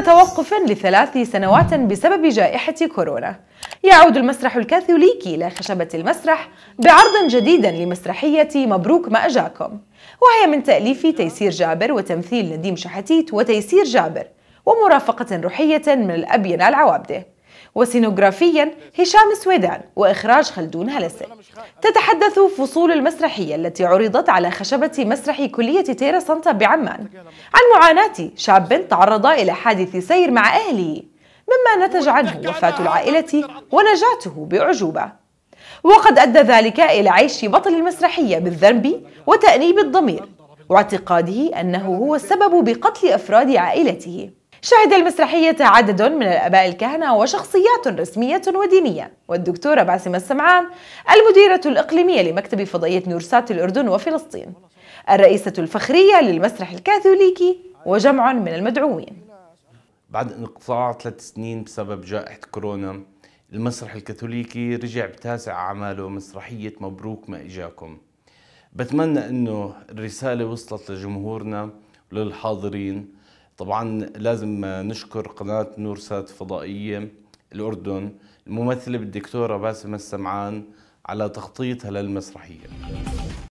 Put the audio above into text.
توقف لثلاث سنوات بسبب جائحة كورونا يعود المسرح الكاثوليكي إلى خشبة المسرح بعرض جديد لمسرحية مبروك ما أجاكم وهي من تأليف تيسير جابر وتمثيل نديم شحتيت وتيسير جابر ومرافقة روحية من الأب ينال عوابده وسينوغرافيا هشام سويدان وإخراج خلدون هلسه تتحدث فصول المسرحية التي عرضت على خشبة مسرح كلية تيرا سانتا بعمان عن معاناة شاب تعرض إلى حادث سير مع أهله مما نتج عنه وفاة العائلة ونجاته بأعجوبة وقد أدى ذلك إلى عيش بطل المسرحية بالذنب وتأنيب الضمير واعتقاده أنه هو السبب بقتل أفراد عائلته شهد المسرحية عدد من الآباء الكهنة وشخصيات رسمية ودينية والدكتورة باسمة السمعان المديرة الإقليمية لمكتب فضائية نورسات الأردن وفلسطين الرئيسة الفخرية للمسرح الكاثوليكي وجمع من المدعوين بعد انقطاع ثلاث سنين بسبب جائحة كورونا المسرح الكاثوليكي رجع بتاسع أعماله مسرحية مبروك ما إجاكم بتمنى أنه الرسالة وصلت لجمهورنا وللحاضرين طبعا لازم نشكر قناة نورسات فضائية الأردن الممثلة بالدكتورة باسمة السمعان على تخطيطها للمسرحية